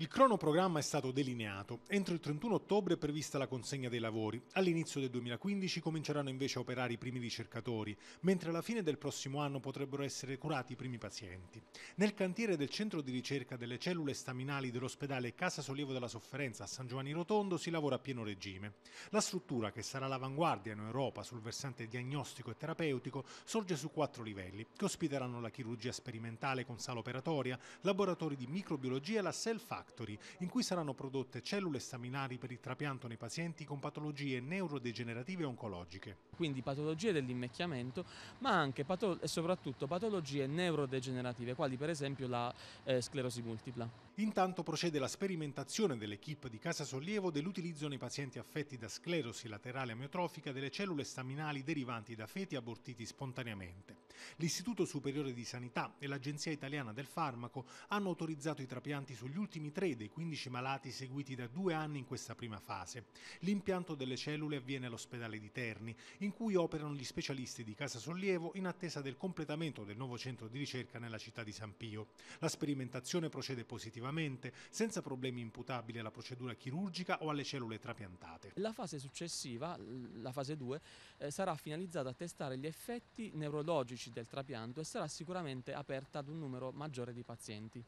Il cronoprogramma è stato delineato. Entro il 31 ottobre è prevista la consegna dei lavori. All'inizio del 2015 cominceranno invece a operare i primi ricercatori, mentre alla fine del prossimo anno potrebbero essere curati i primi pazienti. Nel cantiere del centro di ricerca delle cellule staminali dell'ospedale Casa Sollievo della Sofferenza a San Giovanni Rotondo si lavora a pieno regime. La struttura, che sarà l'avanguardia in Europa sul versante diagnostico e terapeutico, sorge su quattro livelli, che ospiteranno la chirurgia sperimentale con sala operatoria, laboratori di microbiologia e la self-hack Factory, in cui saranno prodotte cellule staminali per il trapianto nei pazienti con patologie neurodegenerative e oncologiche. Quindi patologie dell'invecchiamento, ma anche e soprattutto patologie neurodegenerative, quali per esempio la eh, sclerosi multipla. Intanto procede la sperimentazione dell'equipe di Casa Sollievo dell'utilizzo nei pazienti affetti da sclerosi laterale amiotrofica delle cellule staminali derivanti da feti abortiti spontaneamente. L'Istituto Superiore di Sanità e l'Agenzia Italiana del Farmaco hanno autorizzato i trapianti sugli ultimi tre dei 15 malati seguiti da due anni in questa prima fase. L'impianto delle cellule avviene all'ospedale di Terni, in cui operano gli specialisti di Casa Sollievo in attesa del completamento del nuovo centro di ricerca nella città di San Pio. La sperimentazione procede positivamente, senza problemi imputabili alla procedura chirurgica o alle cellule trapiantate. La fase successiva, la fase 2, eh, sarà finalizzata a testare gli effetti neurologici del trapianto e sarà sicuramente aperta ad un numero maggiore di pazienti.